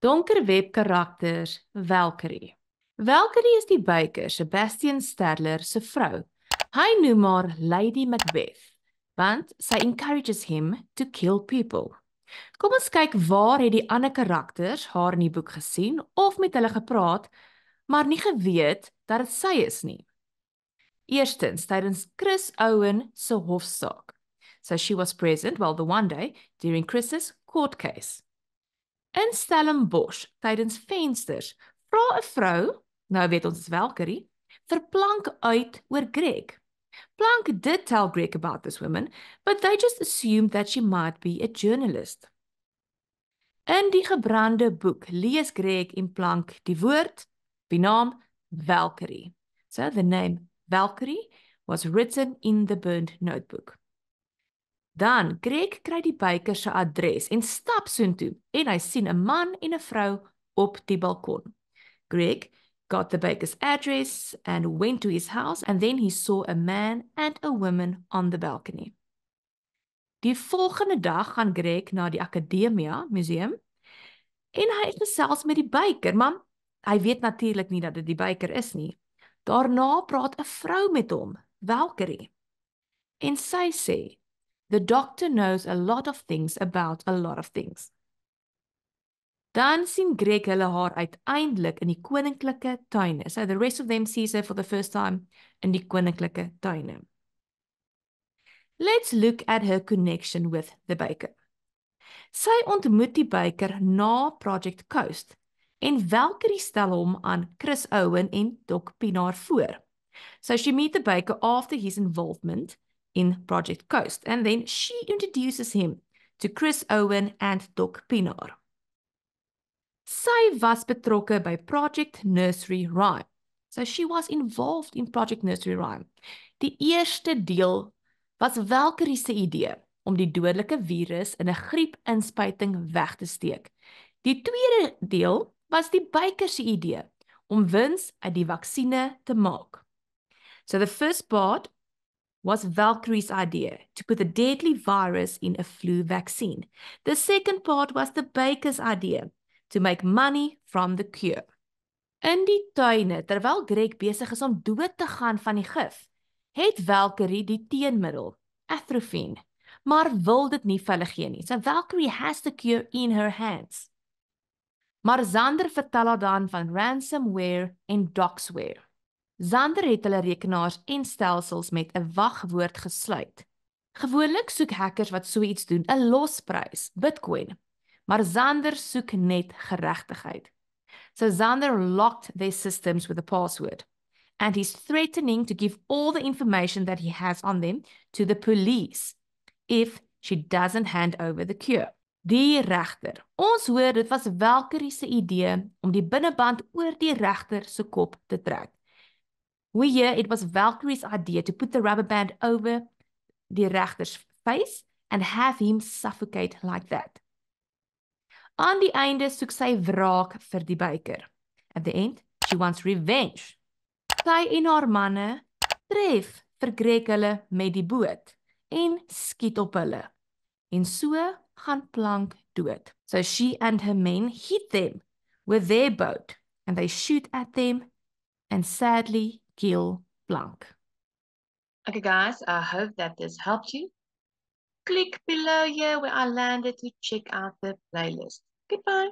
Donker web karakters Valkyrie. Valkyrie is die byker Sebastian Stadler se vrou. Hy noem haar Lady Macbeth, want sy encourages him to kill people. Kom ons kyk waar het die ander karakters haar in die boek gesien of met hulle gepraat, maar nie geweet dat dit sy is nie. Eerstens tydens Chris Owen se hofsaak. So she was present while well, the one day during Chris's court case. In Stellenbosch tydens vensters vra 'n vrou, nou weet ons wel Kerrie, vir Plank uit oor Greg. Plank did tell Greg about this woman, but they just assumed that she might be a journalist. In die gebrande boek lees Greg en Plank die woord, die naam Valkyrie. So the name Valkyrie was written in the burned notebook. Dan Greg kry die byker se adres en stap soontoe en hy sien 'n man en 'n vrou op die balkon. Greg got the baker's address and went to his house and then he saw a man and a woman on the balcony. Die volgende dag gaan Greg na die Akademia museum en hy is gesels met die byker, maar hy weet natuurlik nie dat dit die byker is nie. Daarna praat 'n vrou met hom, Valkyrie. En sy sê The doctor knows a lot of things about a lot of things. Dan sien Greg hulle haar uiteindelik in die koninklike tuine. So the rest of them sees her for the first time in die koninklike tuine. Let's look at her connection with the baker. Sy ontmoet die baker na Project Coast en Valkyrie stel hom aan Chris Owen en Doc Pinaar voor. So she meet the baker after his involvement in Project Coast. And then she introduces him to Chris Owen and Doc Pinar. Sy was betrokke by Project Nursery Rhyme. So she was involved in Project Nursery Rhyme. Die eerste deel was welker is se idee om die dodelike virus in 'n griep-inspuiting weg te steek. Die tweede deel was die byker se idee om wins uit die vaksines te maak. So the first part was Valkyrie's idea to put the deadly virus in a flu vaccine. The second part was the baker's idea to make money from the cure. In die tuine terwyl Greg besig is om dood te gaan van die gif, het Valkyrie die teenmiddel, atrofien, maar wil dit nie vir hulle gee nie. So Valkyrie has the cure in her hands. Maar Xander vertel haar dan van ransomware en doxware. Xander het hulle rekenaars en stelsels met 'n wagwoord gesluit. Gewoonlik soek hackers wat so iets doen 'n losprys, Bitcoin. Maar Xander soek net geregtigheid. So Xander locked their systems with a password and he's threatening to give all the information that he has on them to the police if she doesn't hand over the cure. Die regter. Ons hoor dit was Welkerie se idee om die binneband oor die regter se kop te trek. We hear it was Valkyrie's idea to put the rubber band over the rechter's face and have him suffocate like that. On the end, sy wraak vir die biker. At the end, she wants revenge. Sy en haar manne tref vir Greg hulle met die boot en skiet op hulle. En so gaan Plank dood. So she and her men hit them with their boat and they shoot at them and sadly Gil Blanc. Okay, guys, I hope that this helped you. Click below here where I landed to check out the playlist. Goodbye.